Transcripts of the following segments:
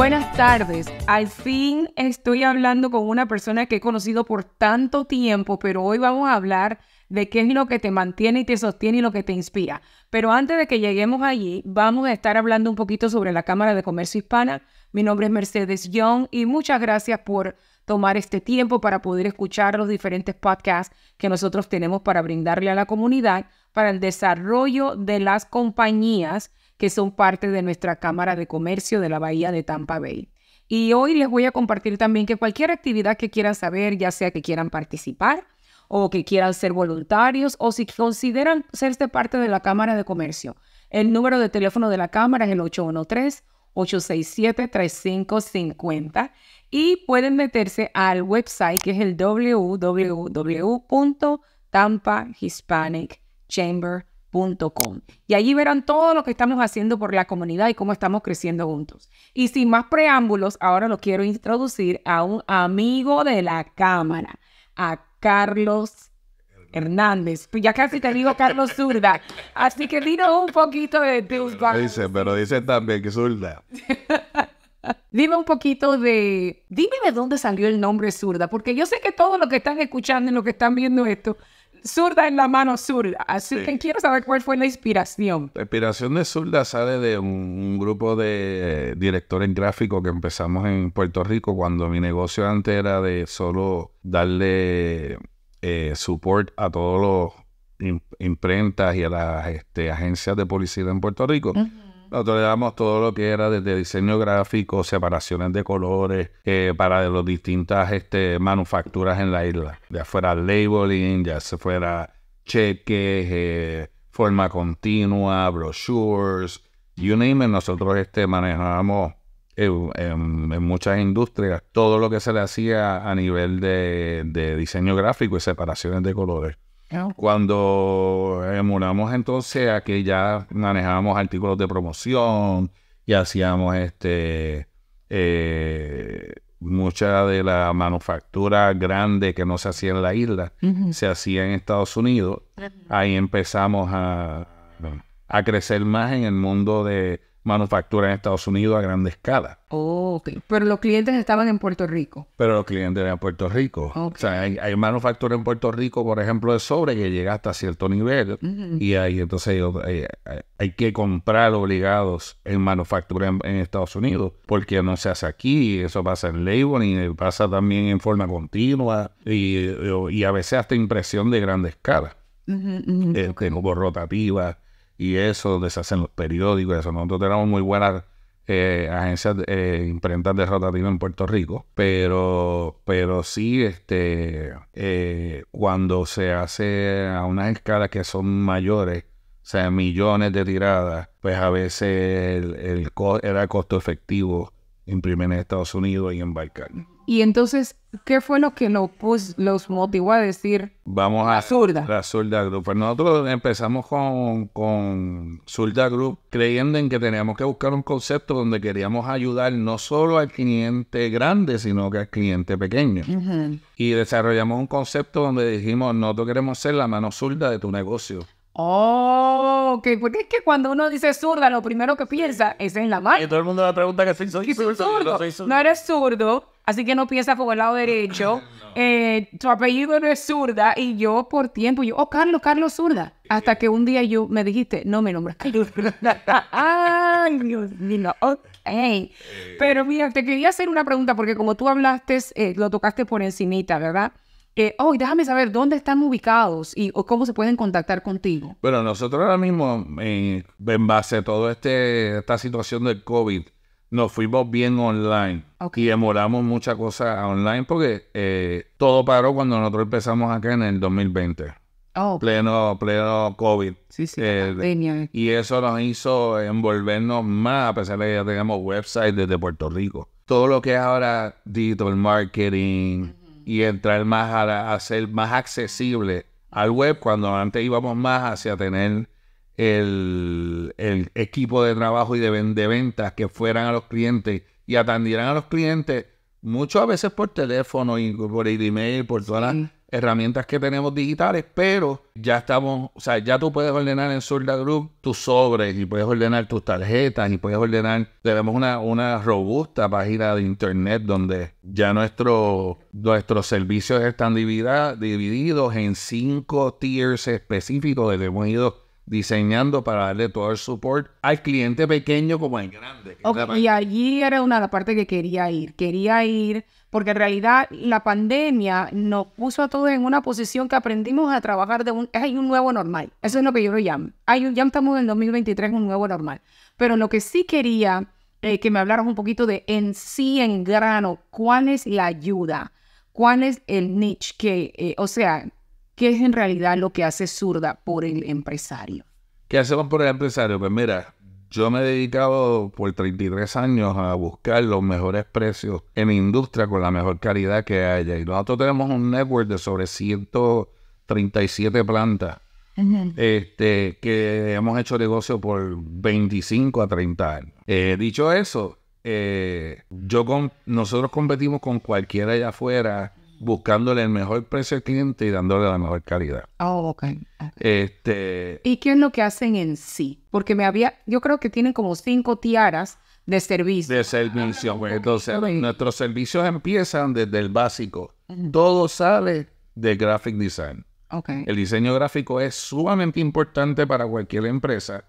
Buenas tardes. Al fin estoy hablando con una persona que he conocido por tanto tiempo, pero hoy vamos a hablar de qué es lo que te mantiene y te sostiene y lo que te inspira. Pero antes de que lleguemos allí, vamos a estar hablando un poquito sobre la Cámara de Comercio Hispana. Mi nombre es Mercedes Young y muchas gracias por tomar este tiempo para poder escuchar los diferentes podcasts que nosotros tenemos para brindarle a la comunidad para el desarrollo de las compañías que son parte de nuestra Cámara de Comercio de la Bahía de Tampa Bay. Y hoy les voy a compartir también que cualquier actividad que quieran saber, ya sea que quieran participar o que quieran ser voluntarios o si consideran ser parte de la Cámara de Comercio, el número de teléfono de la Cámara es el 813. 867-3550 y pueden meterse al website que es el www.tampahispanicchamber.com y allí verán todo lo que estamos haciendo por la comunidad y cómo estamos creciendo juntos. Y sin más preámbulos, ahora lo quiero introducir a un amigo de la Cámara, a Carlos Hernández. Pues ya casi te digo Carlos Zurda. Así que dinos un poquito de tus pero dice, pero dice también que Zurda. Dime un poquito de, dime de dónde salió el nombre zurda, porque yo sé que todos los que están escuchando y los que están viendo esto zurda en la mano zurda. Así que quiero saber cuál fue la inspiración. La inspiración de zurda sale de un, grupo de directores gráficos que empezamos en Puerto Rico cuando mi negocio antes era de solo darle eh, support a todos los imprentas y a las este, agencias de publicidad en Puerto Rico. Nosotros le damos todo lo que era desde diseño gráfico, separaciones de colores, eh, para las distintas este, manufacturas en la isla. Ya fuera labeling, ya se fuera cheques, eh, forma continua, brochures, you name it. Nosotros este, manejamos en, muchas industrias todo lo que se le hacía a nivel de diseño gráfico y separaciones de colores. Ah, Cuando emulamos eh, entonces a que ya manejábamos artículos de promoción y hacíamos este eh, mucha de la manufactura grande que no se hacía en la isla, se hacía en Estados Unidos. Ahí empezamos a crecer más en el mundo de, manufactura en Estados Unidos a grande escala. Oh, Pero los clientes estaban en Puerto Rico. Pero los clientes eran en Puerto Rico. O sea, hay, hay, manufactura en Puerto Rico, por ejemplo, de sobre que llega hasta cierto nivel. Y ahí entonces eh, hay, que comprar obligados en manufactura en, Estados Unidos, porque no se hace aquí. Eso pasa en y pasa también en forma continua y, a veces hasta impresión de grande escala. Uh eh, -huh, y eso, deshacen los periódicos, eso. Nosotros tenemos muy buenas eh, agencias, eh, imprentas de rotativa en Puerto Rico, pero, pero sí, este, eh, cuando se hace a unas escalas que son mayores, o sea, millones de tiradas, pues a veces el, era costo efectivo imprimir en Estados Unidos y en embarcar. Y entonces, ¿qué fue lo que nos los motivó a decir Vamos a, la zurda? La zurda group. Pues nosotros empezamos con, con zurda group creyendo en que teníamos que buscar un concepto donde queríamos ayudar no solo al cliente grande, sino que al cliente pequeño. Y desarrollamos un concepto donde dijimos, nosotros queremos ser la mano zurda de tu negocio. Oh, ok, porque es que cuando uno dice zurda, lo primero que piensa es en la mano. Y todo el mundo le pregunta que soy, zurdo? soy zurdo. No eres zurdo, así que no piensa por el lado derecho. Eh, tu apellido no es zurda y yo por tiempo, yo, oh, Carlos, Carlos zurda. Hasta que un día yo me dijiste, no me nombras Carlos Ay, Dios mío, eh. Pero mira, te quería hacer una pregunta porque como tú hablaste, eh, lo tocaste por encimita, ¿verdad? Hoy oh, déjame saber dónde están ubicados y cómo se pueden contactar contigo. Bueno, nosotros ahora mismo, en base a toda este, esta situación del COVID, nos fuimos bien online. Y demoramos muchas cosas online porque eh, todo paró cuando nosotros empezamos acá en el 2020. pleno, pleno COVID. Sí, sí, eh, y eso nos hizo envolvernos más, a pesar de que ya teníamos website desde Puerto Rico. Todo lo que es ahora digital marketing y entrar más a, la, a ser más accesible al web, cuando antes íbamos más hacia tener el, equipo de trabajo y de, ventas que fueran a los clientes y atendieran a los clientes, muchas veces por teléfono y por email, por todas las herramientas que tenemos digitales, pero ya estamos, o sea, ya tú puedes ordenar en Surda Group tus sobres y puedes ordenar tus tarjetas y puedes ordenar, tenemos una, robusta página de internet donde ya nuestros servicios están divididos en cinco tiers específicos donde hemos ido diseñando para darle todo el support al cliente pequeño como al grande. y allí era una de las partes que quería ir. Quería ir porque en realidad la pandemia nos puso a todos en una posición que aprendimos a trabajar de un... Hay un nuevo normal. Eso es lo que yo lo llamo. Hay un, ya estamos en 2023, un nuevo normal. Pero lo que sí quería eh, que me hablaras un poquito de en sí, en grano, cuál es la ayuda, cuál es el niche que, eh, o sea, ¿Qué es en realidad lo que hace Zurda por el empresario? ¿Qué hacemos por el empresario? Pues mira, yo me he dedicado por 33 años a buscar los mejores precios en la industria con la mejor calidad que haya. Y nosotros tenemos un network de sobre 137 plantas. Este, que hemos hecho negocio por 25 a 30 años. Eh, dicho eso, eh, yo nosotros competimos con cualquiera allá afuera buscándole el mejor precio al cliente y dándole la mejor calidad. Oh, okay. Este... ¿Y qué es lo que hacen en sí? Porque me había, yo creo que tienen como cinco tiaras de servicio. De servicio, pues, entonces ah, nuestros servicios empiezan desde el básico. Todo sale de graphic design. Okay. El diseño gráfico es sumamente importante para cualquier empresa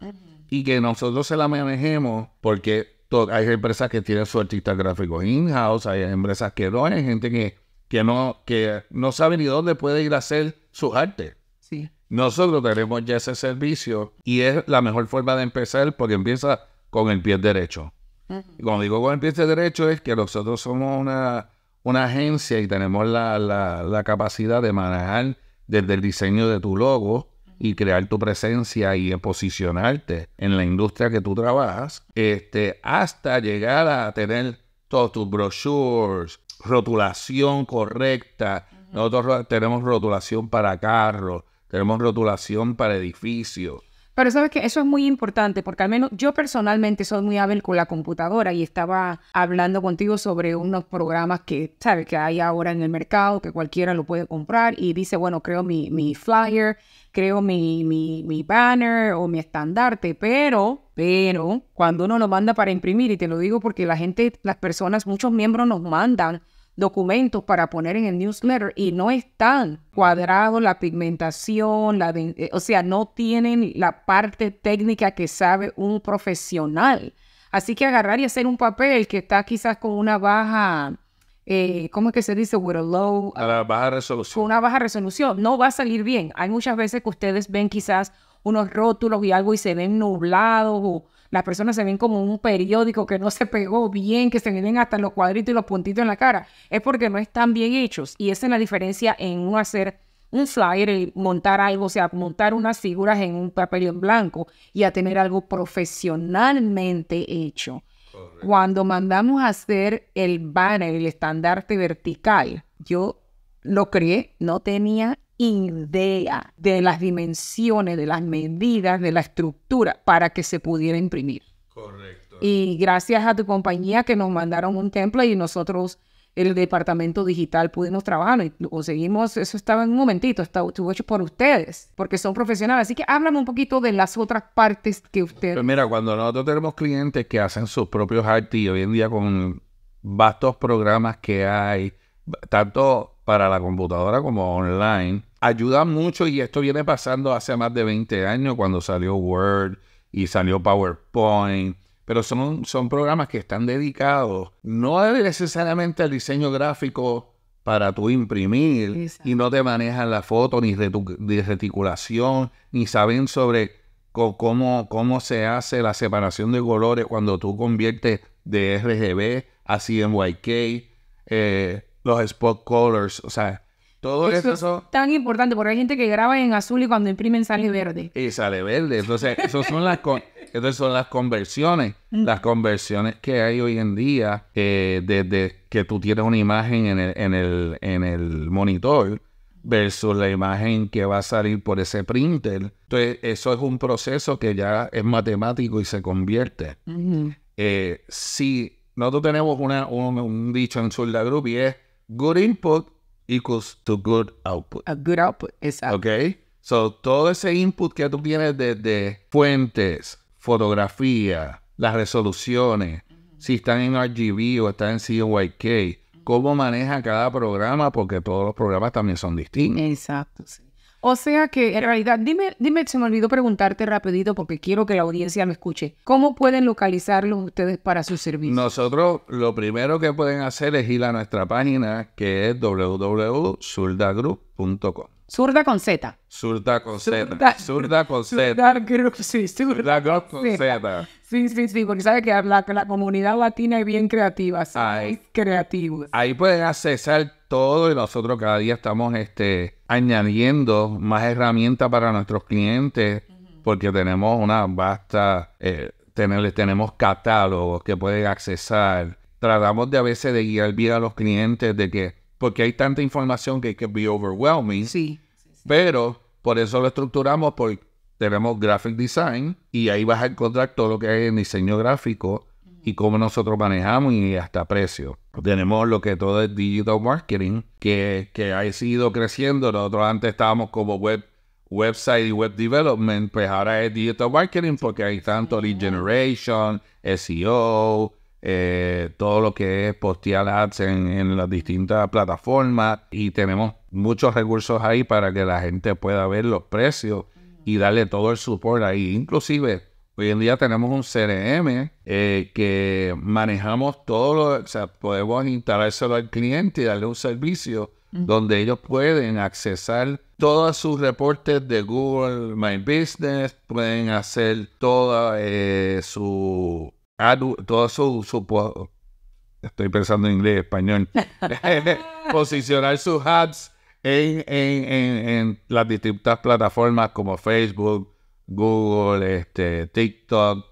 y que nosotros se la manejemos porque hay empresas que tienen su artista gráfico in-house, hay empresas que no, hay gente que que no, que no sabe ni dónde puede ir a hacer sus artes. Sí. Nosotros tenemos ya ese servicio y es la mejor forma de empezar porque empieza con el pie derecho. y cuando digo con el pie derecho es que nosotros somos una, una agencia y tenemos la, capacidad de manejar desde el diseño de tu logo y crear tu presencia y posicionarte en la industria que tú trabajas, este, hasta llegar a tener todos tus brochures, rotulación correcta. Nosotros tenemos rotulación para carros, tenemos rotulación para edificios. Pero sabes que eso es muy importante porque al menos yo personalmente soy muy hábil con la computadora y estaba hablando contigo sobre unos programas que, sabes, que hay ahora en el mercado, que cualquiera lo puede comprar y dice, bueno, creo mi, flyer, creo mi, mi, mi banner o mi estandarte, pero pero cuando uno lo manda para imprimir, y te lo digo porque la gente, las personas, muchos miembros nos mandan documentos para poner en el newsletter y no están cuadrados la pigmentación, la eh, o sea, no tienen la parte técnica que sabe un profesional. Así que agarrar y hacer un papel que está quizás con una baja, eh, ¿cómo es que se dice? low, a la baja resolución. Con una baja resolución, no va a salir bien. Hay muchas veces que ustedes ven quizás unos rótulos y algo y se ven nublados o las personas se ven como un periódico que no se pegó bien, que se ven hasta los cuadritos y los puntitos en la cara. Es porque no están bien hechos. Y esa es la diferencia en uno hacer un flyer y montar algo, o sea, montar unas figuras en un papel en blanco y a tener algo profesionalmente hecho. Cuando mandamos a hacer el banner, el estandarte vertical, yo lo creé, no tenía idea de las dimensiones, de las medidas, de la estructura para que se pudiera imprimir. Correcto. Y gracias a tu compañía que nos mandaron un template y nosotros, el departamento digital, pudimos trabajar y conseguimos, eso estaba en un momentito, estuvo hecho por ustedes, porque son profesionales. Así que háblame un poquito de las otras partes que ustedes... Pues mira, cuando nosotros tenemos clientes que hacen sus propios IT hoy en día con vastos programas que hay, tanto para la computadora como online, ayuda mucho y esto viene pasando hace más de 20 años cuando salió Word y salió PowerPoint. Pero son, son programas que están dedicados no necesariamente al diseño gráfico para tú imprimir y no te manejan la foto ni, de reticulación, ni saben sobre cómo, cómo se hace la separación de colores cuando tú conviertes de RGB a CMYK, eh, los spot colors, o sea, todo eso, es tan importante porque hay gente que graba en azul y cuando imprimen sale verde. Y sale verde. Entonces, esas son las, son las conversiones. Mm. Las conversiones que hay hoy en día, eh, desde que tú tienes una imagen en el, monitor versus la imagen que va a salir por ese printer. Entonces, eso es un proceso que ya es matemático y se convierte. Eh, si nosotros tenemos un, dicho en Surda Group y es good input, equals to good output. A good output, exacto. Ok. So, todo ese input que tú tienes desde fuentes, fotografía, las resoluciones, si están en RGB o están en CYK, cómo maneja cada programa, porque todos los programas también son distintos. Exacto, sí. O sea que, en realidad, dime, dime, se me olvidó preguntarte rapidito porque quiero que la audiencia me escuche. ¿Cómo pueden localizarlos ustedes para su servicios? Nosotros lo primero que pueden hacer es ir a nuestra página que es www.surdagroup.com. Surda con Z. Surda con Z. Surda con Z. Surda Group, sí. Surda con Z. Sí, sí, sí, porque sabe que la, comunidad latina es bien creativa. Ahí, creativos. Ahí pueden accesar todo y nosotros cada día estamos este, añadiendo más herramientas para nuestros clientes porque tenemos una vasta, eh, tenemos catálogos que pueden accesar. Tratamos de a veces de guiar bien a los clientes de que, porque hay tanta información que que be overwhelming. sí. Pero por eso lo estructuramos, porque tenemos graphic design y ahí vas a encontrar todo lo que hay en diseño gráfico, y cómo nosotros manejamos y hasta precios. Tenemos lo que todo es digital marketing, que, ha ido creciendo. Nosotros antes estábamos como web website y web development, pues ahora es digital marketing porque hay tanto lead generation, SEO, eh, todo lo que es postear ads en, en, las distintas plataformas y tenemos muchos recursos ahí para que la gente pueda ver los precios y darle todo el support ahí. Inclusive Hoy en día tenemos un CRM eh, que manejamos todo, lo, o sea, podemos instalárselo al cliente y darle un servicio donde ellos pueden accesar todos sus reportes de Google My Business, pueden hacer toda eh, su, todo su, estoy pensando en inglés, español, posicionar sus ads en las distintas plataformas como Facebook, Google, este, TikTok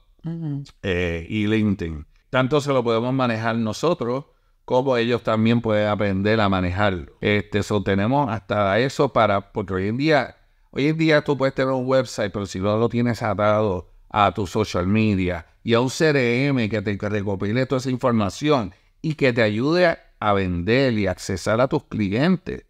eh, y LinkedIn. Tanto se lo podemos manejar nosotros como ellos también pueden aprender a manejarlo. Este, so, tenemos hasta eso para, porque hoy en día, hoy en día tú puedes tener un website, pero si no lo tienes atado a tu social media y a un CRM que te recopile toda esa información y que te ayude a vender y accesar a tus clientes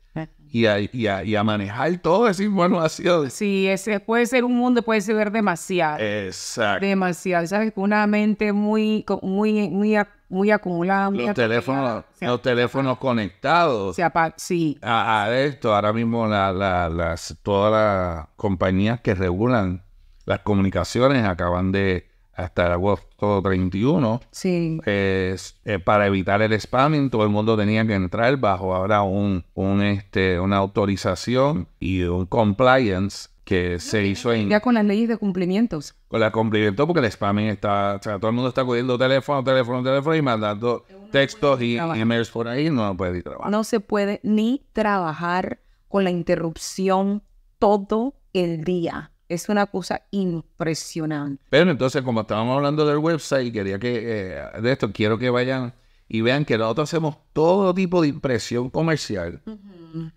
y a, y, y a, manejar todo esa información. Sí, ese puede ser un mundo, puede ser demasiado. Exacto. Demasiado. Sabes una mente muy, muy, muy, muy acumulada. los, teléfonos, los teléfonos conectados. sí. A, a, esto, ahora mismo la, las, todas las compañías que regulan las comunicaciones acaban de hasta el agosto 31. Sí. Eh, para evitar el spamming, todo el mundo tenía que entrar bajo ahora un, un este, una autorización y un compliance que se hizo en... Ya con las leyes de cumplimientos. Con la cumplimiento porque el spamming está... O sea, todo el mundo está acudiendo teléfono, teléfono, teléfono y mandando textos y emails por ahí. No puede ni trabajar. No se puede ni trabajar con la interrupción todo el día. Es una cosa impresionante. Pero entonces, como estábamos hablando del website, quería que eh, de esto quiero que vayan y vean que nosotros hacemos todo tipo de impresión comercial.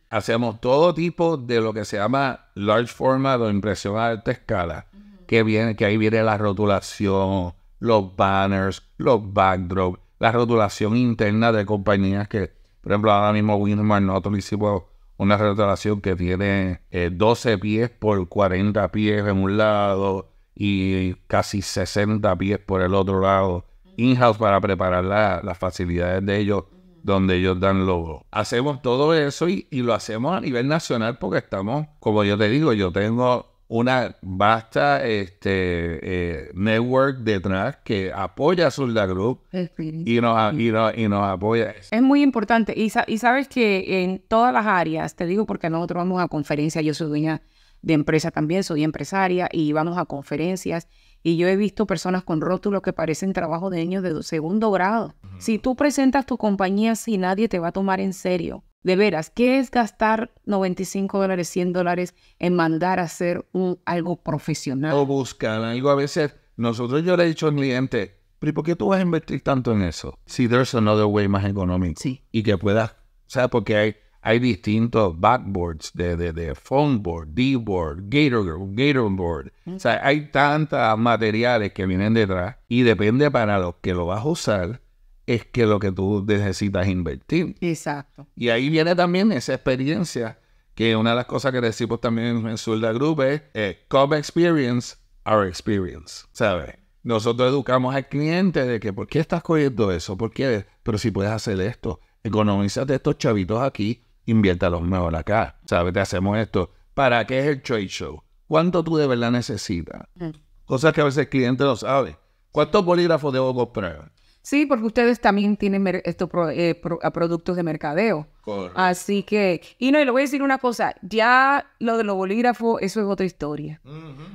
Hacemos todo tipo de lo que se llama large format o impresión a alta escala, que, viene, que ahí viene la rotulación, los banners, los backdrops, la rotulación interna de compañías que, por ejemplo, ahora mismo Winmar, nosotros si hicimos una restauración que tiene 12 eh, pies por 40 pies en un lado y casi 60 pies por el otro lado. In-house para preparar las facilidades de ellos donde ellos dan logo. Hacemos todo eso y, y, lo hacemos a nivel nacional porque estamos, como yo te digo, yo tengo una vasta este, eh, network detrás que apoya a Group y nos, y, nos, apoya. Es muy importante. Y, sabes que en todas las áreas, te digo porque nosotros vamos a conferencias, yo soy dueña de empresa también, soy empresaria y vamos a conferencias. Y yo he visto personas con rótulos que parecen trabajo de niños de segundo grado. Si tú presentas tu compañía, si nadie te va a tomar en serio. De veras, ¿qué es gastar 95 dólares, 100 dólares en mandar a hacer un, algo profesional? O buscar algo. A veces, nosotros yo le he dicho al cliente, pero ¿por qué tú vas a invertir tanto en eso? Si there's another way más económico. Sí. Y que puedas, o sea, porque hay, hay distintos backboards de, de, de phone board, D-board, Gator, Gator board. Mm. O sea, hay tantos materiales que vienen detrás y depende para los que lo vas a usar es que lo que tú necesitas invertir. Exacto. Y ahí viene también esa experiencia, que una de las cosas que decimos también en Zulda Group es, eh, experience, our experience, ¿sabes? Nosotros educamos al cliente de que, ¿por qué estás cogiendo eso? ¿Por qué? Pero si puedes hacer esto, economízate estos chavitos aquí, los mejor acá, ¿sabes? Te hacemos esto. ¿Para qué es el trade show? ¿Cuánto tú de verdad necesitas? Mm. Cosas que a veces el cliente no sabe. ¿Cuántos bolígrafos debo comprar? Sí, porque ustedes también tienen estos eh, productos de mercadeo. Así que, y no, y le voy a decir una cosa, ya lo de los bolígrafos, eso es otra historia.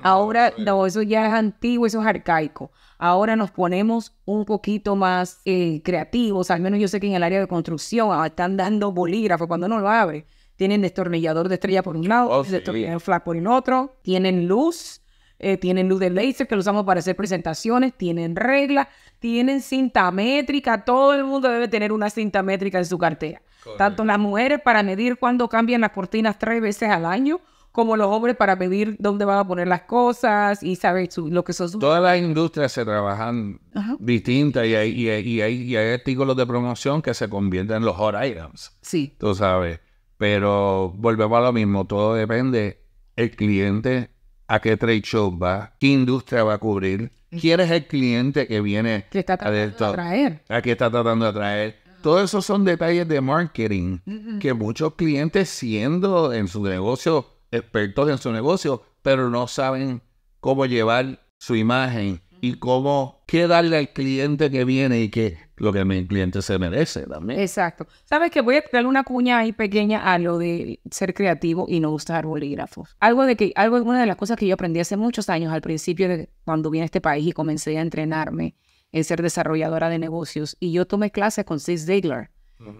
Ahora, no, eso ya es antiguo, eso es arcaico. Ahora nos ponemos un poquito más eh, creativos, al menos yo sé que en el área de construcción ah, están dando bolígrafos cuando uno lo abre. Tienen destornillador de estrella por un lado, oh, flash por el otro, tienen luz eh, tienen luz de láser que lo usamos para hacer presentaciones, tienen reglas, tienen cinta métrica, todo el mundo debe tener una cinta métrica en su cartera. Tanto las mujeres para medir cuándo cambian las cortinas tres veces al año, como los hombres para medir dónde van a poner las cosas y saber lo que son sus... Todas las industrias se trabajan distintas y hay, y, y hay, artículos de promoción que se convierten en los hot items. Sí. Tú sabes. Pero volvemos a lo mismo, todo depende el cliente a qué trade show va, qué industria va a cubrir, quién es el cliente que viene a, de atraer. a qué está tratando de atraer. Todos esos son detalles de marketing que muchos clientes siendo en su negocio expertos en su negocio, pero no saben cómo llevar su imagen y cómo qué darle al cliente que viene y que lo que mi cliente se merece también. Exacto. Sabes que voy a darle una cuña ahí pequeña a lo de ser creativo y no usar bolígrafos. Algo de que, algo, una de las cosas que yo aprendí hace muchos años al principio de cuando vine a este país y comencé a entrenarme en ser desarrolladora de negocios. Y yo tomé clases con Sis Ziegler.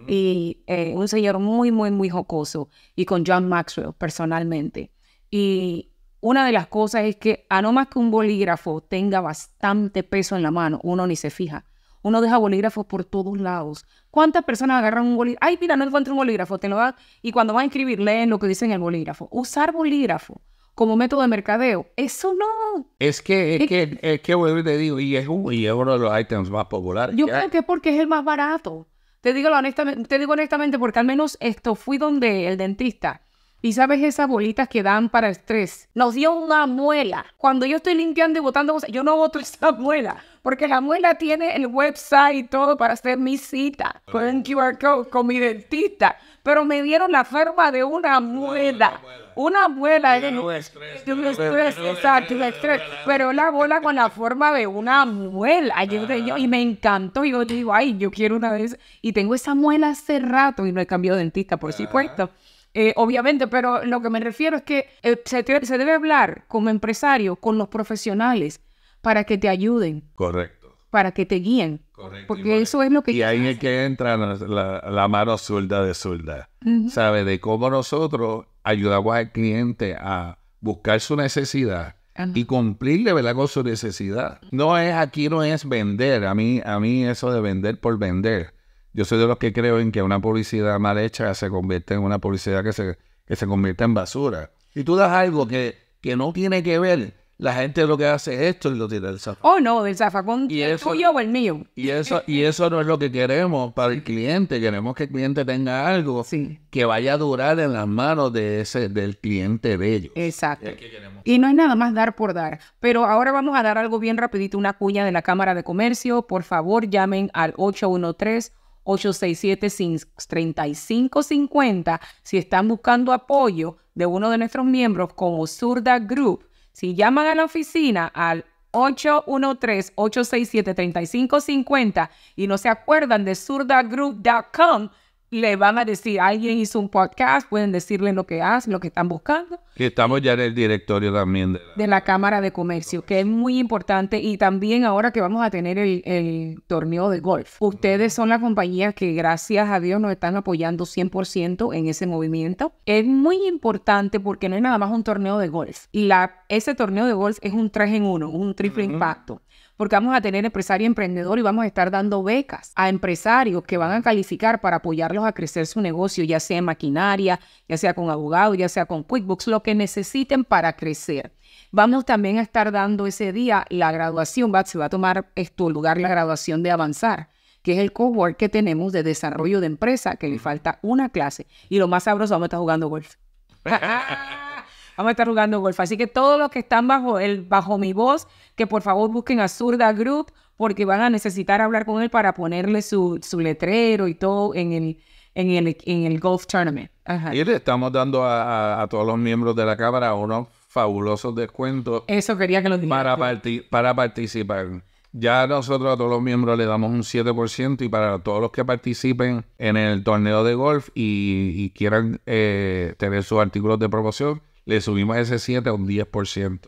Y eh, un señor muy, muy, muy jocoso, y con John Maxwell personalmente. Y una de las cosas es que, a no más que un bolígrafo tenga bastante peso en la mano, uno ni se fija uno deja bolígrafos por todos lados. ¿Cuántas personas agarran un bolígrafo? Ay, mira, no encuentro un bolígrafo. Te lo va... Y cuando van a escribir, leen lo que dicen el bolígrafo. Usar bolígrafo como método de mercadeo, eso no. Es que, es, que, es que y te digo, y es, un, y es uno de los ítems más populares. Yo creo que es porque es el más barato. Te digo, honestamente, te digo honestamente, porque al menos esto fui donde el dentista ¿Y sabes esas bolitas que dan para estrés? Nos dio una muela. Cuando yo estoy limpiando y botando cosas, yo no boto esa muela. Porque la muela tiene el website y todo para hacer mi cita con con mi dentista. Pero me dieron la forma de una muela. Una muela. De estrés, exacto, estrés. Pero la bola con la forma de una muela. Ah. y me encantó. y Yo digo, ay, yo quiero una vez. Y tengo esa muela hace rato y no he cambiado de dentista, por ah. supuesto. Eh, obviamente, pero lo que me refiero es que eh, se, debe hablar como empresario con los profesionales para que te ayuden. Correcto. Para que te guíen. Correcto. Porque eso es lo que... Y ahí es que entra la, mano zurda de zurda, sabe ¿sabes? De cómo nosotros ayudamos al cliente a buscar su necesidad y cumplirle, ¿verdad? Con su necesidad. No es, aquí no es vender. A mí, a mí eso de vender por vender yo soy de los que creo en que una publicidad mal hecha se convierte en una publicidad que se, que se convierte en basura. Y tú das algo que, que no tiene que ver, la gente lo que hace esto y lo tira del zafacón. Oh, no, del zafacón y el tuyo o el mío. Y eso, y eso no es lo que queremos para el cliente. Queremos que el cliente tenga algo que vaya a durar en las manos de ese, del cliente bello. Exacto. Y no hay nada más dar por dar. Pero ahora vamos a dar algo bien rapidito, una cuña de la Cámara de Comercio. Por favor, llamen al 813 867-3550 si están buscando apoyo de uno de nuestros miembros como Surda Group. Si llaman a la oficina al 813-867-3550 y no se acuerdan de surdagroup.com, le van a decir, alguien hizo un podcast, pueden decirle lo que hacen, lo que están buscando. Y estamos ya en el directorio también de la, de la Cámara de Comercio, que es muy importante. Y también ahora que vamos a tener el, torneo de golf. Ustedes son la compañía que gracias a Dios nos están apoyando 100% en ese movimiento. Es muy importante porque no es nada más un torneo de golf. La, ese torneo de golf es un 3 en 1, un triple impacto porque vamos a tener empresario emprendedor y vamos a estar dando becas a empresarios que van a calificar para apoyarlos a crecer su negocio, ya sea en maquinaria, ya sea con abogado, ya sea con QuickBooks, lo que necesiten para crecer. Vamos también a estar dando ese día la graduación, va, se va a tomar tu este, lugar la graduación de avanzar que es el cohort que tenemos de desarrollo de empresa, que le falta una clase. Y lo más sabroso, vamos a estar jugando golf. Vamos a estar jugando golf. Así que todos los que están bajo, el, bajo mi voz, que por favor busquen a Zurda Group porque van a necesitar hablar con él para ponerle su, letrero y todo en el, en el, golf tournament. Ajá. Y le estamos dando a, todos los miembros de la Cámara unos fabulosos descuentos. Eso quería que los dijeran. Para, participar. Ya nosotros a todos los miembros le damos un 7% y para todos los que participen en el torneo de golf y, quieran eh, tener sus artículos de promoción, le subimos ese 7 a un 10%.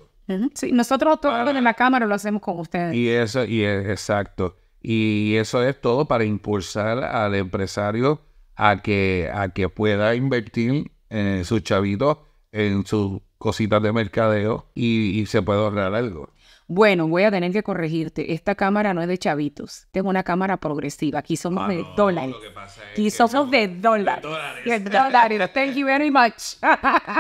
Sí, nosotros todo en la cámara lo hacemos con ustedes. Y eso, y es, exacto. Y eso es todo para impulsar al empresario a que, a que pueda invertir en eh, sus chavitos, en sus cositas de mercadeo y, se pueda ahorrar algo bueno, voy a tener que corregirte, esta cámara no es de chavitos, Tengo es una cámara progresiva, aquí somos ah, de dólares. Lo que pasa es aquí que somos, de dólares. De dólares. dólares. Thank you very much.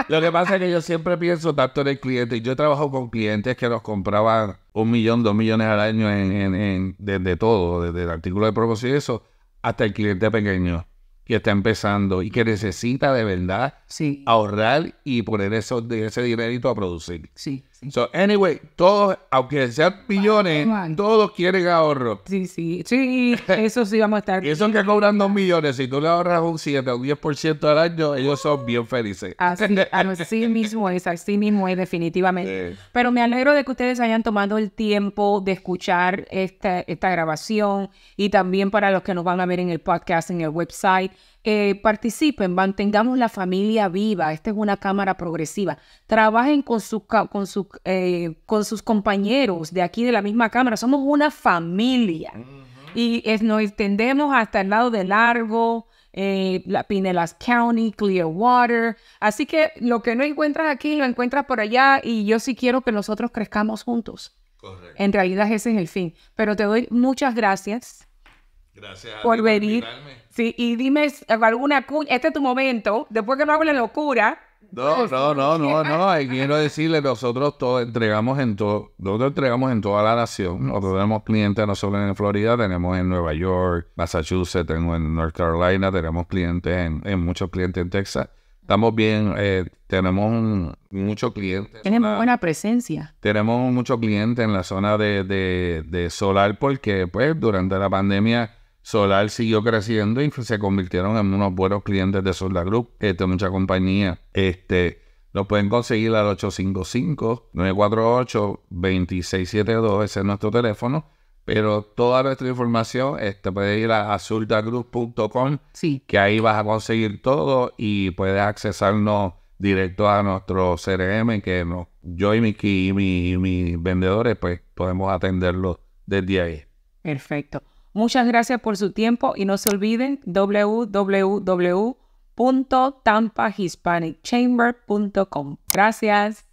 lo que pasa es que yo siempre pienso tanto en el cliente. Yo trabajo con clientes que nos compraban un millón, dos millones al año en, en, desde todo, desde el artículo de propósito y eso, hasta el cliente pequeño que está empezando y que necesita de verdad ahorrar y poner eso, ese dinerito a producir. Sí. So, anyway, todos, aunque sean millones, todos quieren ahorro. Sí, sí, sí, eso sí vamos a estar. y esos que cobran dos millones, si tú le ahorras un 7 o un 10% al año, ellos son bien felices. Así, mismo es, así mismo es, definitivamente. Pero me alegro de que ustedes hayan tomado el tiempo de escuchar esta, esta grabación y también para los que nos van a ver en el podcast, en el website. Eh, participen, mantengamos la familia viva. Esta es una Cámara progresiva. Trabajen con, sus, con, eh, con sus compañeros de aquí de la misma Cámara. Somos una familia. Y nos extendemos hasta el lado de Largo, eh, la Pinellas County, Clearwater. Así que lo que no encuentras aquí lo encuentras por allá y yo sí quiero que nosotros crezcamos juntos. Correcto. En realidad ese es el fin. Pero te doy muchas gracias Gracias. A sí, y dime eh, alguna cuña. Este es tu momento. Después que no la locura. No, no, no, no, no. quiero decirle, nosotros todos entregamos en todo, nosotros entregamos en toda la nación. Nosotros tenemos clientes no solo en Florida, tenemos en Nueva York, Massachusetts, tenemos en North Carolina, tenemos clientes en, muchos clientes en Texas. Estamos bien, eh, tenemos muchos clientes. Tenemos buena presencia. Tenemos muchos clientes en la zona de, de solar porque pues durante la pandemia Solar siguió creciendo y se convirtieron en unos buenos clientes de Solar Group, es este, mucha compañía. Este, lo pueden conseguir al 855-948-2672, ese es nuestro teléfono. Pero toda nuestra información, este, puedes ir a azultagroup.com, sí. que ahí vas a conseguir todo y puedes accesarnos directo a nuestro CRM, que yo y, mi, mi, mis vendedores pues podemos atenderlo desde ahí. Perfecto. Muchas gracias por su tiempo y no se olviden www.tampahispanicchamber.com. Gracias.